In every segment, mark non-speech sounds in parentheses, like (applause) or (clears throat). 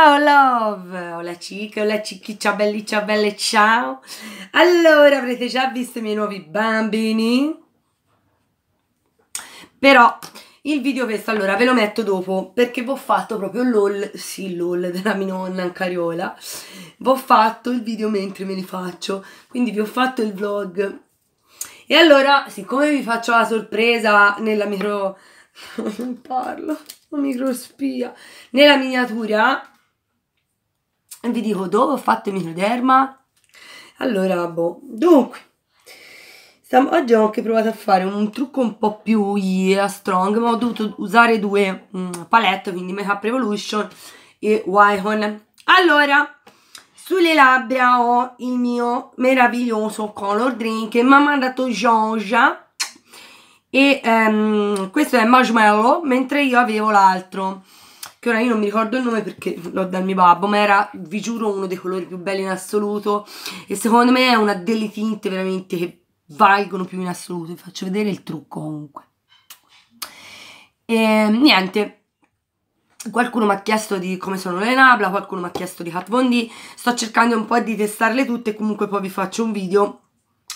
Ciao love, hola chica, hola cicchi, ciao belli, ciao belle, ciao. Allora, avrete già visto i miei nuovi bambini? Però il video questo, allora, ve lo metto dopo, perché vi ho fatto proprio l'all, sì l'all della mia nonna in Ancariola, vi ho fatto il video mentre me li faccio, quindi vi ho fatto il vlog. E allora, siccome vi faccio la sorpresa nella micro... (laughs) non parlo, la microspia, nella miniatura vi dico dove ho fatto il microderma. Allora, boh, dunque, oggi ho anche provato a fare un trucco un po' più yeah, strong, ma ho dovuto usare due mh, mm, palette, quindi Make Up Revolution e Wycon. Allora, sulle labbra ho il mio meraviglioso color drink che mi ha mandato Georgia e um, questo è Marshmallow, mentre io avevo l'altro che ora io non mi ricordo il nome perché l'ho dal mio babbo, ma era, vi giuro, uno dei colori più belli in assoluto e secondo me è una delle tinte veramente che valgono più in assoluto, vi faccio vedere il trucco comunque. E ehm, niente, qualcuno mi ha chiesto di come sono le nabla, qualcuno mi ha chiesto di Kat Von D, sto cercando un po' di testarle tutte, comunque poi vi faccio un video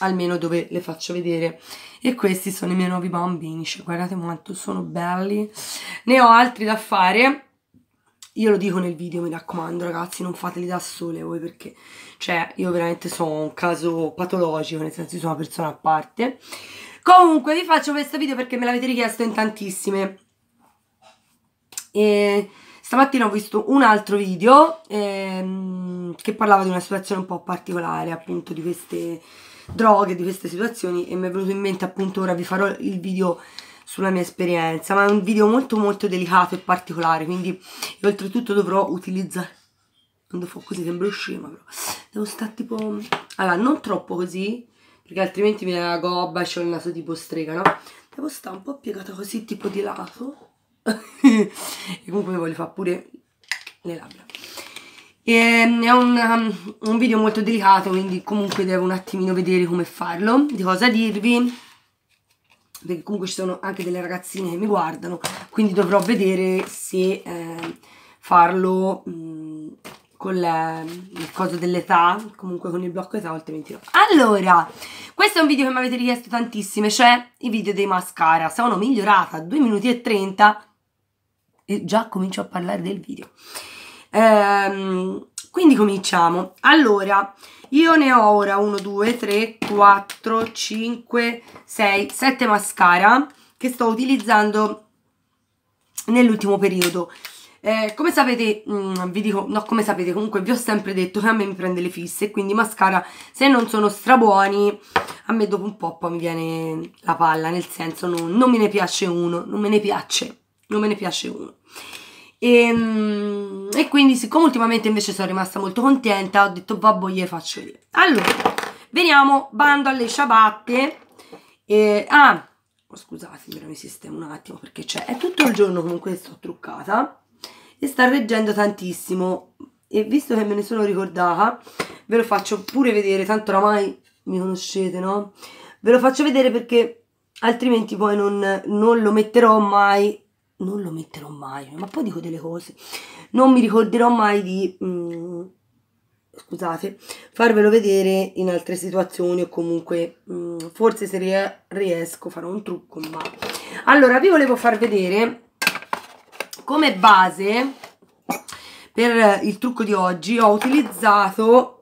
almeno dove le faccio vedere e questi sono i miei nuovi bambini cioè, guardate quanto sono belli ne ho altri da fare io lo dico nel video, mi raccomando, ragazzi, non fateli da sole voi perché, cioè, io veramente sono un caso patologico, nel senso, sono una persona a parte. Comunque, vi faccio questo video perché me l'avete richiesto in tantissime. E stamattina ho visto un altro video ehm, che parlava di una situazione un po' particolare, appunto, di queste droghe, di queste situazioni, e mi è venuto in mente, appunto, ora vi farò il video sulla mia esperienza, ma è un video molto molto delicato e particolare, quindi oltretutto dovrò utilizzare... Quando fa così sembro scema però. Devo stare tipo... Allora, non troppo così, perché altrimenti mi viene la gobba e c'ho il naso tipo strega, no? Devo stare un po' piegata così, tipo di lato. (laughs) e comunque mi voglio fare pure le labbra. E, ehm, è un, um, un video molto delicato, quindi comunque devo un attimino vedere come farlo, di cosa dirvi perché comunque ci sono anche delle ragazzine che mi guardano, quindi dovrò vedere se eh, farlo mh, con la, il coso dell'età, comunque con il blocco età, altrimenti no. Allora, questo è un video che mi avete richiesto tantissime, cioè i video dei mascara. Sono migliorata a 2 minuti e 30 e già comincio a parlare del video. Ehm quindi cominciamo. Allora, io ne ho ora 1, 2, 3, 4, 5, 6, 7 mascara che sto utilizzando nell'ultimo periodo. Eh, come sapete, mh, mm, vi dico, no come sapete, comunque vi ho sempre detto che a me mi prende le fisse, quindi mascara se non sono strabuoni, a me dopo un po' poi mi viene la palla, nel senso non, non me ne piace uno, non me ne piace, non me ne piace uno. E, ehm, e, quindi, siccome ultimamente invece sono rimasta molto contenta, ho detto babbo, gli faccio vedere. Allora, veniamo, bando alle ciabatte. E, ah, oh, scusate, però mi sistemo un attimo perché c'è. È tutto il giorno comunque sto truccata e sta reggendo tantissimo. E visto che me ne sono ricordata, ve lo faccio pure vedere, tanto oramai mi conoscete, no? Ve lo faccio vedere perché altrimenti poi non, non lo metterò mai non lo metterò mai, ma poi dico delle cose. Non mi ricorderò mai di, mh, mm, scusate, farvelo vedere in altre situazioni o comunque mh, mm, forse se riesco farò un trucco, ma... Allora, vi volevo far vedere come base per il trucco di oggi ho utilizzato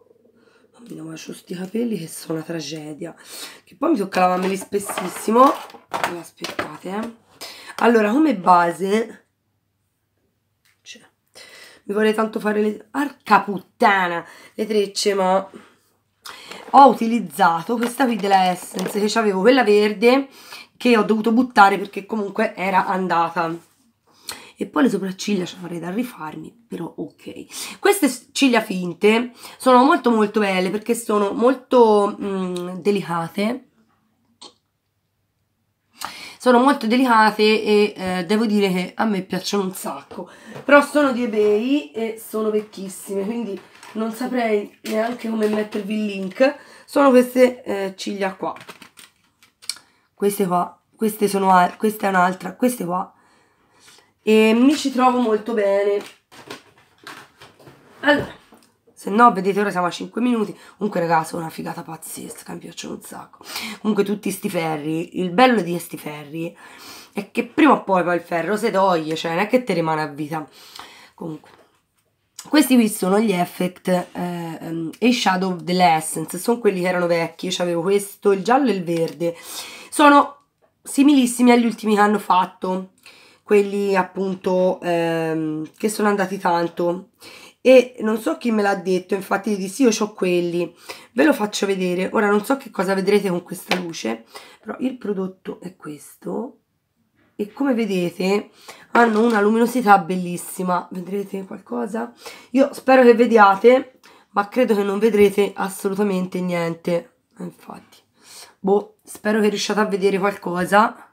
mi lascio sti capelli che sono una tragedia che poi mi tocca lavarmeli spessissimo aspettate eh allora, come base... Cioè, mi vorrei tanto fare le... Arca puttana! Le trecce, ma... Ho utilizzato questa qui della Essence, che avevo quella verde, che ho dovuto buttare perché comunque era andata e poi le sopracciglia ci avrei da rifarmi, però ok. Queste ciglia finte sono molto molto belle perché sono molto mh, mm, delicate sono molto delicate e eh, devo dire che a me piacciono un sacco però sono di ebay e sono vecchissime quindi non saprei neanche come mettervi il link sono queste eh, ciglia qua queste qua queste sono questa è un'altra queste qua e mi ci trovo molto bene allora se no, vedete, ora siamo a 5 minuti. Comunque, ragazzi, una figata pazzesca. Mi piacciono un sacco. Comunque, tutti sti ferri. Il bello di sti ferri è che prima o poi, poi il ferro si toglie, cioè non è che te rimane a vita. Comunque. Questi qui sono gli Effect eh, ehm, e Shadow of sono quelli che erano vecchi, cioè avevo questo, il giallo e il verde. Sono similissimi agli ultimi che hanno fatto, quelli appunto ehm, che sono andati tanto e non so chi me l'ha detto, infatti di sì io ho quelli, ve lo faccio vedere, ora non so che cosa vedrete con questa luce, però il prodotto è questo e come vedete hanno una luminosità bellissima, vedrete qualcosa? Io spero che vediate, ma credo che non vedrete assolutamente niente, eh, infatti, boh, spero che riusciate a vedere qualcosa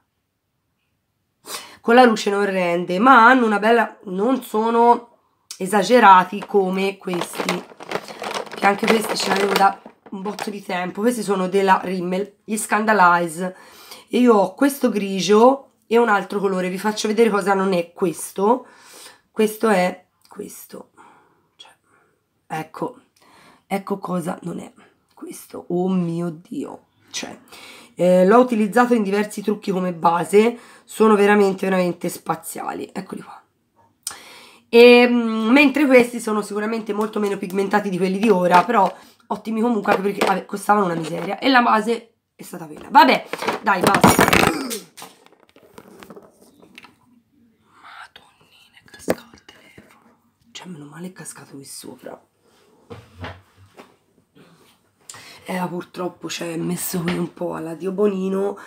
con la luce non rende, ma hanno una bella, non sono esagerati come questi che anche questi ce l'avevo da un botto di tempo questi sono della Rimmel gli Scandalize e io ho questo grigio e un altro colore vi faccio vedere cosa non è questo questo è questo cioè, ecco ecco cosa non è questo oh mio dio cioè eh, l'ho utilizzato in diversi trucchi come base sono veramente veramente spaziali eccoli qua e, ehm, mentre questi sono sicuramente molto meno pigmentati di quelli di ora, però ottimi comunque anche perché vabbè, costavano una miseria e la base è stata quella. Vabbè, dai, basta. Madonnina, è cascato il telefono. Cioè, meno male è cascato qui sopra. Eh, purtroppo ci cioè, messo qui un po' alla Dio Bonino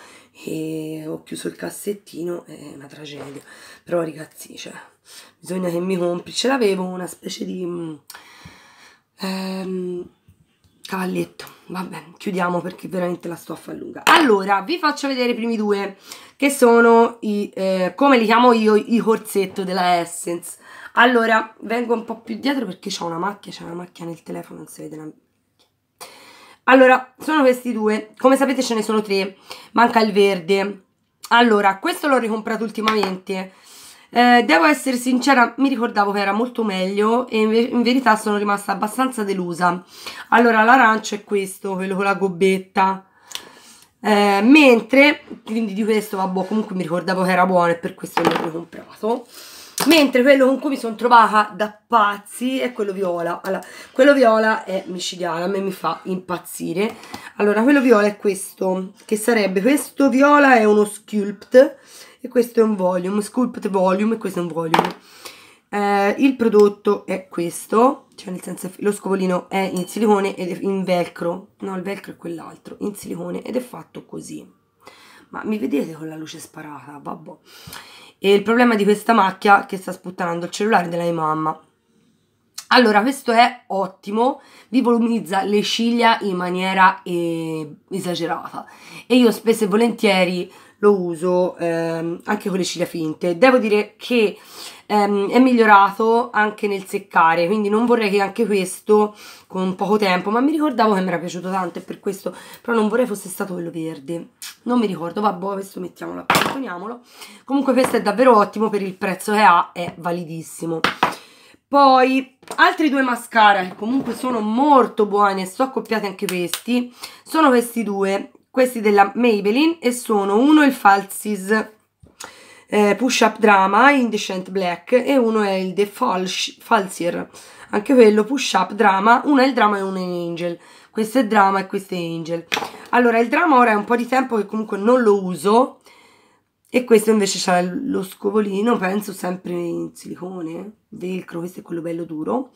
e ho chiuso il cassettino, è una tragedia. Però ragazzi, cioè bisogna che mi compri. Ce l'avevo una specie di mm, ehm, cavalletto. Vabbè, chiudiamo perché veramente la stoffa è lunga. Allora, vi faccio vedere i primi due, che sono i, eh, come li chiamo io, i corsetto della Essence. Allora, vengo un po' più dietro perché ho una macchia, c'è una macchia nel telefono, non si vede la... Allora, sono questi due. Come sapete ce ne sono tre, manca il verde. Allora, questo l'ho ricomprato ultimamente eh, devo essere sincera, mi ricordavo che era molto meglio e in, ver in verità sono rimasta abbastanza delusa. Allora, l'arancio è questo, quello con la gobbetta. Eh, mentre, quindi di questo, vabbè, comunque mi ricordavo che era buono e per questo non l'ho comprato. Mentre quello con cui mi sono trovata da pazzi è quello viola. Allora, quello viola è micidiale, a me mi fa impazzire. Allora, quello viola è questo, che sarebbe, questo viola è uno sculpt e questo è un volume, sculpt volume e questo è un volume. Eh, il prodotto è questo, cioè nel senso lo scovolino è in silicone ed è in velcro, no il velcro è quell'altro, in silicone ed è fatto così. Ma mi vedete con la luce sparata? Vabbè. E il problema di questa macchia che sta sputtando il cellulare della mia mamma. Allora, questo è ottimo, vi volumizza le ciglia in maniera eh, esagerata. E io spesso e volentieri lo uso ehm, anche con le ciglia finte. Devo dire che ehm, è migliorato anche nel seccare, quindi non vorrei che anche questo con poco tempo, ma mi ricordavo che mi era piaciuto tanto e per questo, però non vorrei fosse stato quello verde. Non mi ricordo, vabbè, questo mettiamolo, appantoniamolo. Comunque questo è davvero ottimo per il prezzo che ha, è validissimo. Poi altri due mascara che comunque sono molto buoni e sto accoppiati anche questi, sono questi due questi della Maybelline e sono uno il Falsies eh, Push Up Drama Indecent Black e uno è il The Falsh, Falsier, anche quello Push Up Drama, uno è il Drama e uno è Angel, questo è Drama e questo è Angel. Allora il Drama ora è un po' di tempo che comunque non lo uso e questo invece c'è lo scovolino, penso sempre in silicone, velcro, questo è quello bello duro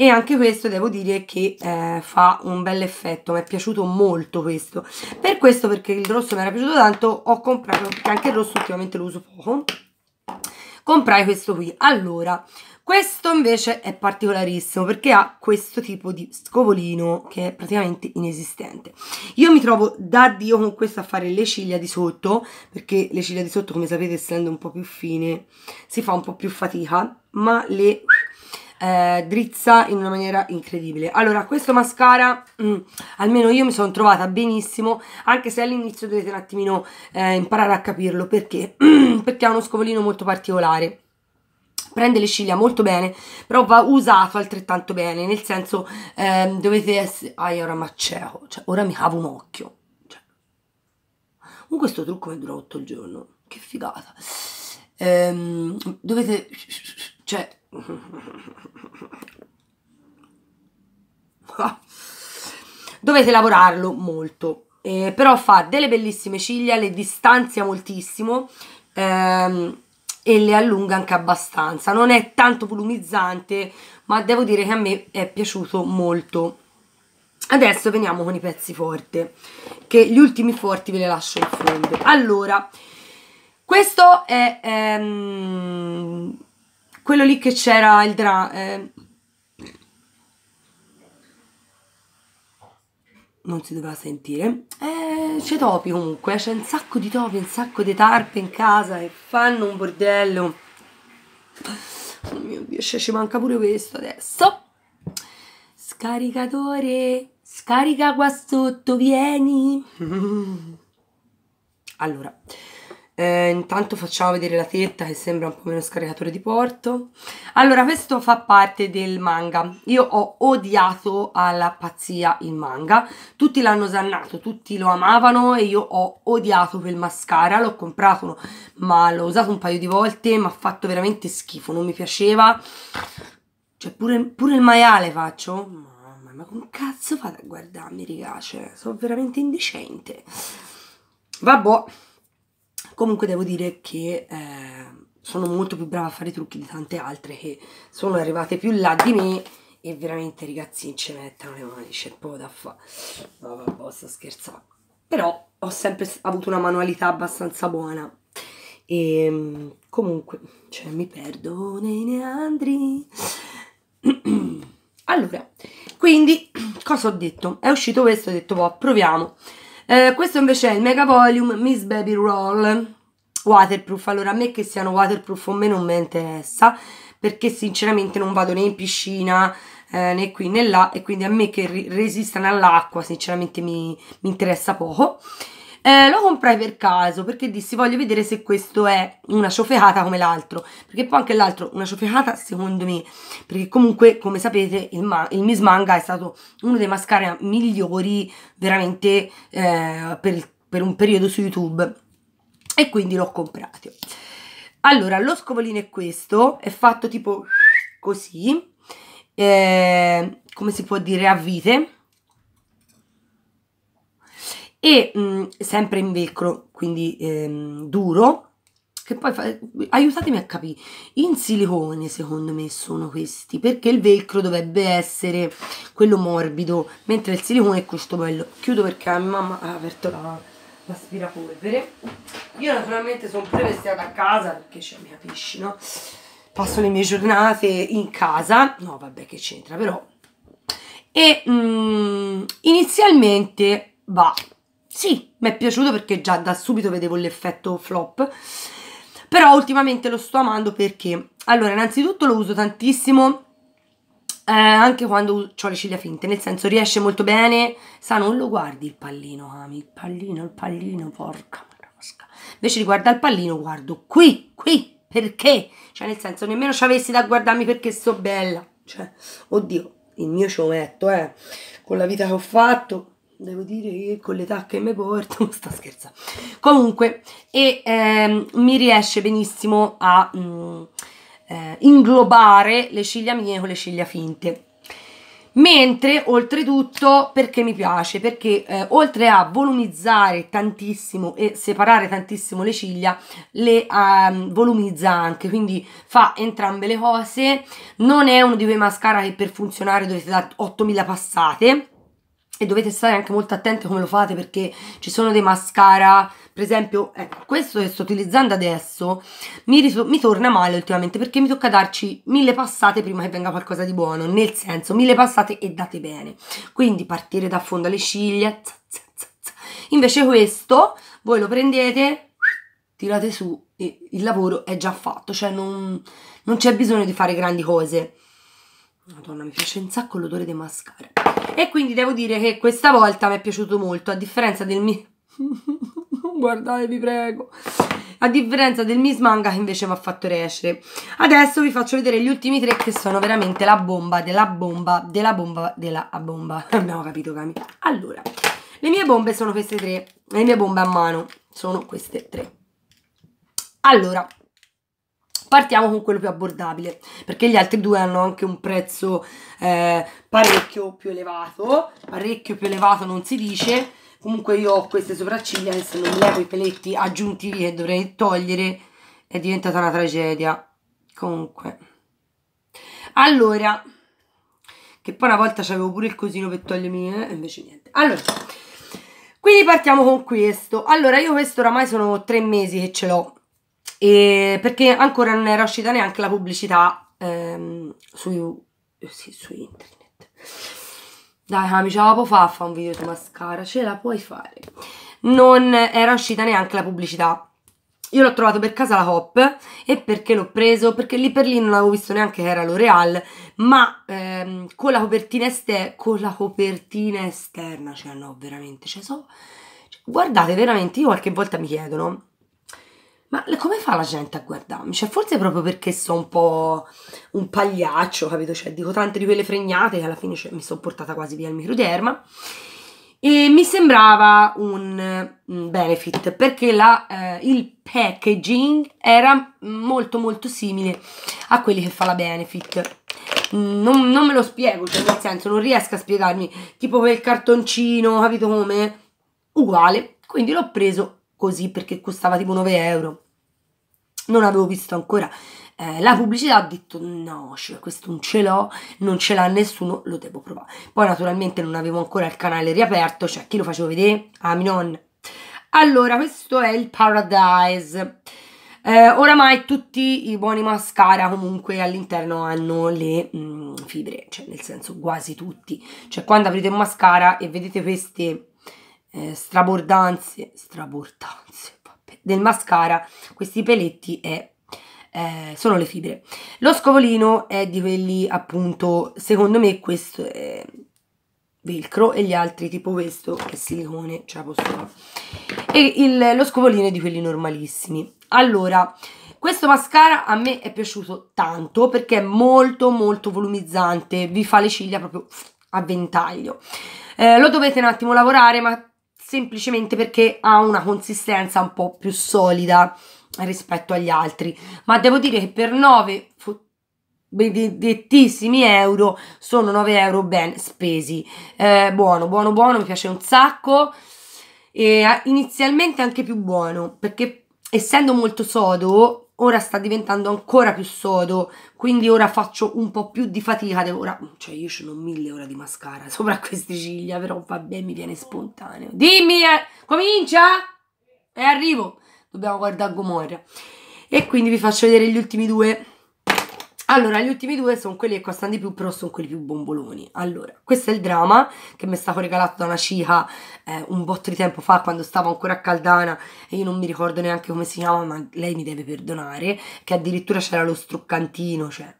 e anche questo devo dire che eh, fa un bel effetto mi è piaciuto molto questo per questo perché il rosso mi era piaciuto tanto ho comprato perché anche il rosso ultimamente lo uso poco comprai questo qui allora questo invece è particolarissimo perché ha questo tipo di scovolino che è praticamente inesistente. Io mi trovo da Dio con questo a fare le ciglia di sotto, perché le ciglia di sotto come sapete essendo un po' più fine si fa un po' più fatica, ma le eh, drizza in una maniera incredibile. Allora, questo mascara, mh, mm, almeno io mi sono trovata benissimo, anche se all'inizio dovete un attimino eh, imparare a capirlo, perché? (clears throat) perché ha uno scovolino molto particolare prende le ciglia molto bene, però va usato altrettanto bene, nel senso ehm, dovete essere... Ah, ora macceo, cioè ora mi cavo un occhio. Cioè. Con questo trucco mi dura tutto il giorno, che figata. Ehm, dovete... Cioè, (laughs) Dovete lavorarlo molto, eh, però fa delle bellissime ciglia, le distanzia moltissimo ehm, e le allunga anche abbastanza. Non è tanto volumizzante, ma devo dire che a me è piaciuto molto. Adesso veniamo con i pezzi forti, che gli ultimi forti ve li lascio in fondo. Allora, questo è... Ehm, quello lì che c'era il dra... Eh, non si doveva sentire. Eh, c'è topi comunque, c'è un sacco di topi, un sacco di tarpe in casa che fanno un bordello. Oh mio Dio, cioè, ci manca pure questo adesso. Scaricatore, scarica qua sotto, vieni. (laughs) allora, eh, intanto facciamo vedere la testa che sembra un po' meno scaricatore di porto. Allora, questo fa parte del manga. Io ho odiato alla pazzia il manga. Tutti l'hanno sannato, tutti lo amavano e io ho odiato quel mascara. L'ho comprato, ma l'ho usato un paio di volte, mi ha fatto veramente schifo, non mi piaceva. Cioè, pure, pure il maiale faccio. Mamma, ma come cazzo fate a guardarmi, raga? Cioè, sono veramente indecente. Vabbò. Comunque devo dire che eh, sono molto più brava a fare trucchi di tante altre che sono arrivate più là di me e veramente ragazzi ci mettono le mani, c'è poco da fare. No, vabbè, sto scherzando. Però ho sempre avuto una manualità abbastanza buona. E ehm, comunque, cioè, mi perdo nei neandri. (clears throat) allora, quindi, (clears throat) cosa ho detto? È uscito questo, ho detto, boh, proviamo. Eh, questo invece è il Mega Volume Miss Baby Roll waterproof. Allora, a me che siano waterproof o meno non mi interessa, perché sinceramente non vado né in piscina eh, né qui né là, e quindi a me che resistano all'acqua sinceramente mi, mi interessa poco. Eh, lo comprai per caso perché dissi voglio vedere se questo è una ciofecata come l'altro, perché poi anche l'altro una ciofecata secondo me, perché comunque come sapete il, ma- il Miss Manga è stato uno dei mascara migliori veramente eh, per, per un periodo su YouTube e quindi l'ho comprato. Allora, lo scovolino è questo, è fatto tipo così, eh, come si può dire a vite, e mh, mm, sempre in velcro, quindi ehm, duro, che poi fa... aiutatemi a capire, in silicone secondo me sono questi, perché il velcro dovrebbe essere quello morbido, mentre il silicone è questo bello. Chiudo perché mamma ha aperto la l'aspirapolvere. Io naturalmente sono pure vestita a casa perché c'è cioè, mi capisci, no? Passo le mie giornate in casa. No, vabbè che c'entra però. E mm, inizialmente va sì, mi è piaciuto perché già da subito vedevo l'effetto flop. Però ultimamente lo sto amando perché... Allora, innanzitutto lo uso tantissimo eh, anche quando ho le ciglia finte, nel senso riesce molto bene, sa non lo guardi il pallino, ami, il pallino, il pallino, porca marosca. Invece di guardare il pallino guardo qui, qui, perché? Cioè nel senso nemmeno ci avessi da guardarmi perché sto bella, cioè, oddio, il mio sciometto, eh, con la vita che ho fatto, devo dire che con l'età che mi porto, non (laughs) sto scherzando. Comunque, e ehm, mi riesce benissimo a mh, mm, eh, inglobare le ciglia mie con le ciglia finte. Mentre, oltretutto, perché mi piace? Perché eh, oltre a volumizzare tantissimo e separare tantissimo le ciglia, le ehm, volumizza anche, quindi fa entrambe le cose. Non è uno di quei mascara che per funzionare dovete dare 8000 passate, e dovete stare anche molto attenti come lo fate perché ci sono dei mascara per esempio ecco, questo che sto utilizzando adesso mi, mi, torna male ultimamente perché mi tocca darci mille passate prima che venga qualcosa di buono nel senso mille passate e date bene quindi partire da fondo alle ciglia z, z, z, invece questo voi lo prendete tirate su e il lavoro è già fatto cioè non, non c'è bisogno di fare grandi cose madonna mi piace un sacco l'odore dei mascara e quindi devo dire che questa volta mi è piaciuto molto, a differenza del mio... (laughs) Guardate, vi prego. A differenza del Miss Manga che invece mi ha fatto reescere. Adesso vi faccio vedere gli ultimi tre che sono veramente la bomba della bomba della bomba della bomba. (laughs) Abbiamo capito, Cami. Allora, le mie bombe sono queste tre. Le mie bombe a mano sono queste tre. Allora, Partiamo con quello più abbordabile, perché gli altri due hanno anche un prezzo eh, parecchio più elevato, parecchio più elevato non si dice, comunque io ho queste sopracciglia e se non mi levo i peletti aggiuntivi che dovrei togliere è diventata una tragedia, comunque. Allora, che poi una volta c'avevo pure il cosino per togliermi, eh, invece niente. Allora, quindi partiamo con questo. Allora, io questo oramai sono tre mesi che ce l'ho e perché ancora non era uscita neanche la pubblicità ehm, su, sì, su internet. Dai, amici, ce la puoi fare fa un video di mascara, ce la puoi fare. Non era uscita neanche la pubblicità. Io l'ho trovato per casa la Hop e perché l'ho preso? Perché lì per lì non avevo visto neanche che era L'Oreal, ma ehm, con, la copertina con la copertina esterna, cioè no, veramente, cioè so... Cioè, guardate, veramente, io qualche volta mi chiedono, ma come fa la gente a guardarmi? Cioè, forse proprio perché sono un po' un pagliaccio, capito? Cioè, dico tante di quelle fregnate che alla fine cioè, mi sono portata quasi via il microderma. E mi sembrava un, benefit perché la, eh, il packaging era molto molto simile a quelli che fa la benefit. Non, non me lo spiego, cioè nel senso non riesco a spiegarmi, tipo quel cartoncino, capito come? Uguale, quindi l'ho preso così perché costava tipo 9 euro. Non avevo visto ancora eh, la pubblicità, ho detto no, cioè, questo non ce l'ho, non ce l'ha nessuno, lo devo provare. Poi naturalmente non avevo ancora il canale riaperto, cioè chi lo facevo vedere? Aminon. Allora, questo è il Paradise. Eh, oramai tutti i buoni mascara comunque all'interno hanno le mh, mm, fibre, cioè nel senso quasi tutti. Cioè quando aprite un mascara e vedete queste eh, strabordanze, strabordanze vabbè, del mascara, questi peletti è, eh, sono le fibre. Lo scovolino è di quelli appunto, secondo me questo è velcro e gli altri tipo questo è silicone, ce la posso fare. E il, lo scovolino è di quelli normalissimi. Allora, questo mascara a me è piaciuto tanto perché è molto molto volumizzante, vi fa le ciglia proprio a ventaglio. Eh, lo dovete un attimo lavorare, ma semplicemente perché ha una consistenza un po' più solida rispetto agli altri ma devo dire che per 9 benedettissimi euro sono 9 euro ben spesi eh, buono buono buono mi piace un sacco e ah, inizialmente anche più buono perché essendo molto sodo ora sta diventando ancora più sodo, quindi ora faccio un po' più di fatica, devo ora, cioè io ce ne ho mille ore di mascara (laughs) sopra queste ciglia, però vabbè mi viene spontaneo. Dimmi, eh, comincia? E arrivo, dobbiamo guardare Gomorra. E quindi vi faccio vedere gli ultimi due. Allora, gli ultimi due sono quelli che costano di più, però sono quelli più bomboloni. Allora, questo è il drama che mi è stato regalato da una cica eh, un botto di tempo fa, quando stavo ancora a Caldana, e io non mi ricordo neanche come si chiama, ma lei mi deve perdonare, che addirittura c'era lo struccantino, cioè,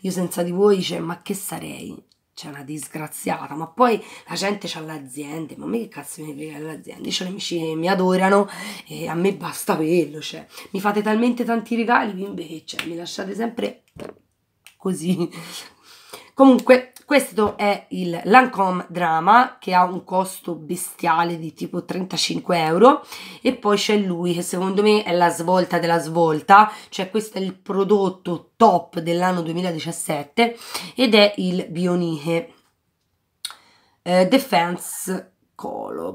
io senza di voi, cioè, ma che sarei? c'è una disgraziata, ma poi la gente c'ha l'azienda, ma a me che cazzo mi frega l'azienda, io ho le amici mi adorano e a me basta quello, cioè, mi fate talmente tanti regali, bimbe, che cioè, mi lasciate sempre così. Comunque, questo è il Lancome Drama che ha un costo bestiale di tipo 35 euro e poi c'è lui che secondo me è la svolta della svolta, cioè questo è il prodotto top dell'anno 2017 ed è il Bioniche eh, Defense Color.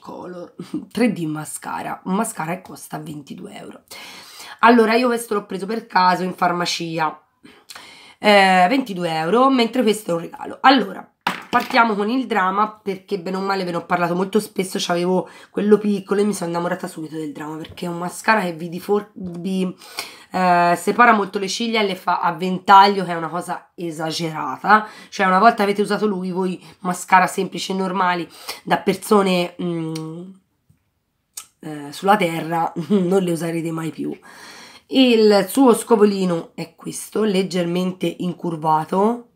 Color 3D (laughs) mascara, un mascara che costa 22 euro. Allora, io questo l'ho preso per caso in farmacia eh, 22 euro, mentre questo è un regalo. Allora, partiamo con il drama, perché bene o male ve ne ho parlato molto spesso, avevo quello piccolo e mi sono innamorata subito del drama, perché è un mascara che vi, vi eh, separa molto le ciglia e le fa a ventaglio che è una cosa esagerata, cioè una volta avete usato lui voi mascara semplici e normali da persone mh, mm, eh, sulla terra (laughs) non le userete mai più. Il suo scovolino è questo, leggermente incurvato.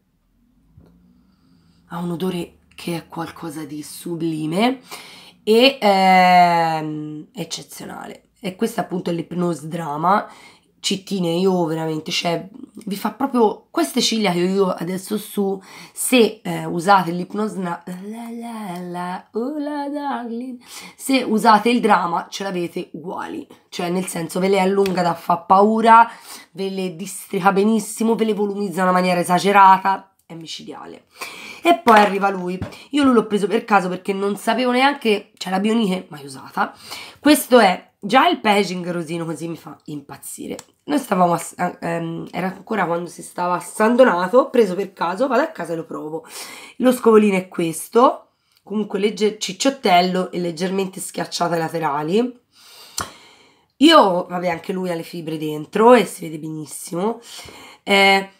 Ha un odore che è qualcosa di sublime e ehm, eccezionale. E questo appunto è l'ipnose drama cittine, io veramente, cioè, vi fa proprio queste ciglia che io adesso su, se eh, usate l'ipnosna, oh, se usate il drama ce l'avete uguali, cioè nel senso ve le allunga da fa paura, ve le districa benissimo, ve le volumizza in una maniera esagerata, è micidiale. E poi arriva lui. Io lui l'ho preso per caso perché non sapevo neanche, cioè la Bioniche mai usata. Questo è Già il paging rosino così mi fa impazzire. Noi stavamo, a, eh, ehm, era ancora quando si stava a San Donato, preso per caso, vado a casa e lo provo. Lo scovolino è questo, comunque legge, cicciottello e leggermente schiacciato ai laterali. Io, vabbè, anche lui ha le fibre dentro e si vede benissimo. Eh,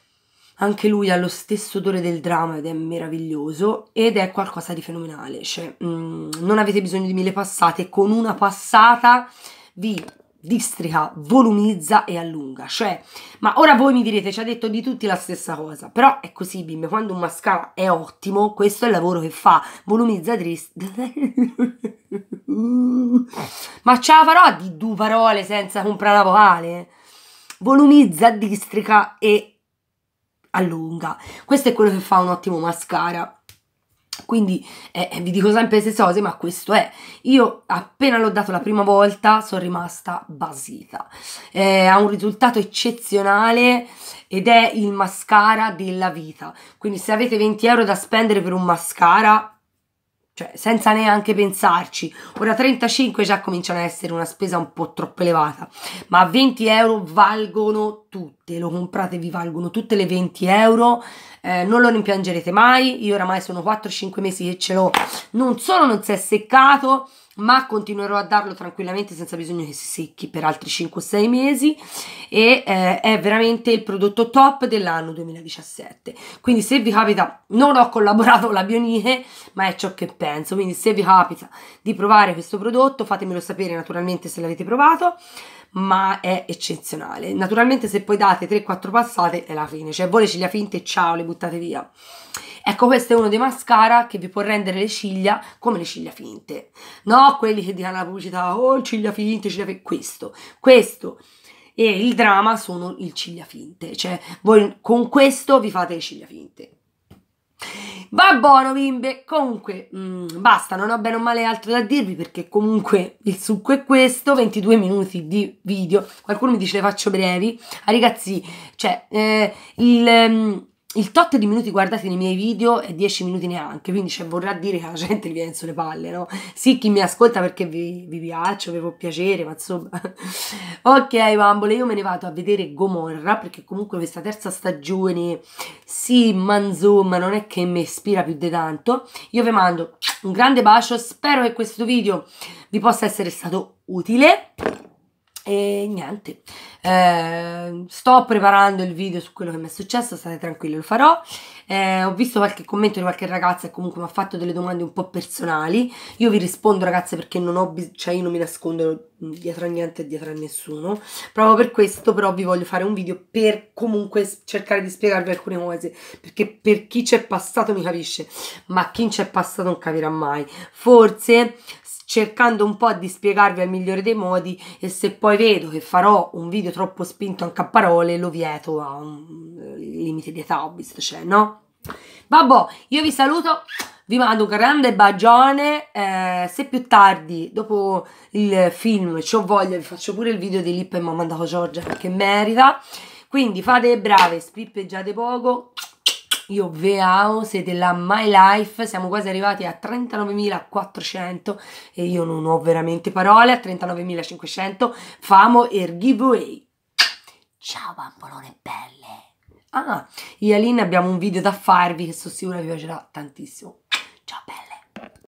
anche lui ha lo stesso odore del drama ed è meraviglioso ed è qualcosa di fenomenale. Cioè, mh, mm, non avete bisogno di mille passate, con una passata vi districa, volumizza e allunga. Cioè, ma ora voi mi direte, ci ha detto di tutti la stessa cosa, però è così, bimbe, quando un mascara è ottimo, questo è il lavoro che fa, volumizza triste. ma ce la farò di due parole senza comprare la vocale? Volumizza, districa e allunga. Questo è quello che fa un ottimo mascara. Quindi eh, eh, vi dico sempre le stesse cose, ma questo è. Io appena l'ho dato la prima volta sono rimasta basita. Eh, ha un risultato eccezionale ed è il mascara della vita. Quindi se avete 20 euro da spendere per un mascara, cioè senza neanche pensarci. Ora 35 già cominciano a essere una spesa un po' troppo elevata, ma 20 euro valgono tutto tutte, lo comprate, vi valgono tutte le 20 euro, eh, non lo rimpiangerete mai, io oramai sono 4-5 mesi che ce l'ho, non solo non si è seccato, ma continuerò a darlo tranquillamente senza bisogno che si secchi per altri 5-6 mesi e eh, è veramente il prodotto top dell'anno 2017 quindi se vi capita non ho collaborato con la Bioniche ma è ciò che penso quindi se vi capita di provare questo prodotto fatemelo sapere naturalmente se l'avete provato ma è eccezionale. Naturalmente se poi date 3-4 passate è la fine, cioè voi le ciglia finte ciao le buttate via. Ecco questo è uno dei mascara che vi può rendere le ciglia come le ciglia finte, no quelli che dicono la pubblicità oh ciglia finte, ciglia finte, questo, questo e il drama sono il ciglia finte, cioè voi con questo vi fate le ciglia finte. Va buono, bimbe. Comunque, mh, mm, basta, non ho bene o male altro da dirvi perché comunque il succo è questo, 22 minuti di video. Qualcuno mi dice le faccio brevi. Ah, ragazzi, cioè, eh, il... Mh, mm, il tot di minuti guardati nei miei video è 10 minuti neanche, quindi cioè, vorrà dire che la (laughs) gente gli viene sulle palle, no? Sì, chi mi ascolta perché vi, vi piaccio, vi può piacere, ma insomma... (laughs) ok, bambole, io me ne vado a vedere Gomorra, perché comunque questa terza stagione, sì, ma insomma, non è che mi ispira più di tanto. Io vi mando un grande bacio, spero che questo video vi possa essere stato utile. E niente, eh, sto preparando il video su quello che mi è successo, state tranquilli, lo farò. Eh, ho visto qualche commento di qualche ragazza e comunque mi ha fatto delle domande un po' personali. Io vi rispondo ragazze perché non ho cioè io non mi nascondo dietro a niente e dietro a nessuno. Proprio per questo però vi voglio fare un video per comunque cercare di spiegarvi alcune cose, perché per chi c'è passato mi capisce, ma chi c'è passato non capirà mai. Forse cercando un po' di spiegarvi al migliore dei modi e se poi vedo che farò un video troppo spinto anche a parole lo vieto a un eh, limite di età, ho visto, cioè, no? vabbò io vi saluto, vi mando un grande bagione, eh, se più tardi, dopo il film, ci ho voglia, vi faccio pure il video di Lip e mi ha mandato Giorgia perché merita, quindi fate brave, spippeggiate poco, io ve amo, siete la my life, siamo quasi arrivati a 39.400 e io non ho veramente parole, a 39.500 famo il giveaway. Ciao bambolone belle! Ah, io e Aline abbiamo un video da farvi che sono sicura vi piacerà tantissimo. Ciao belle!